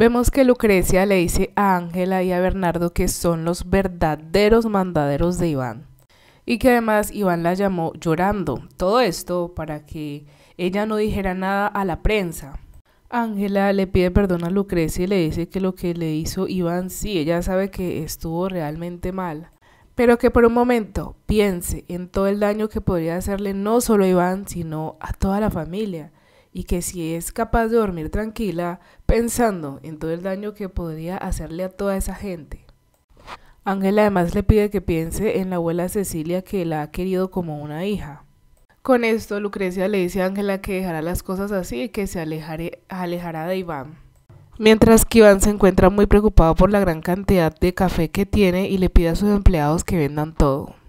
Vemos que Lucrecia le dice a Ángela y a Bernardo que son los verdaderos mandaderos de Iván y que además Iván la llamó llorando. Todo esto para que ella no dijera nada a la prensa. Ángela le pide perdón a Lucrecia y le dice que lo que le hizo Iván sí, ella sabe que estuvo realmente mal, pero que por un momento piense en todo el daño que podría hacerle no solo a Iván, sino a toda la familia y que si es capaz de dormir tranquila pensando en todo el daño que podría hacerle a toda esa gente. Ángela además le pide que piense en la abuela Cecilia que la ha querido como una hija. Con esto, Lucrecia le dice a Ángela que dejará las cosas así y que se alejará de Iván. Mientras que Iván se encuentra muy preocupado por la gran cantidad de café que tiene y le pide a sus empleados que vendan todo.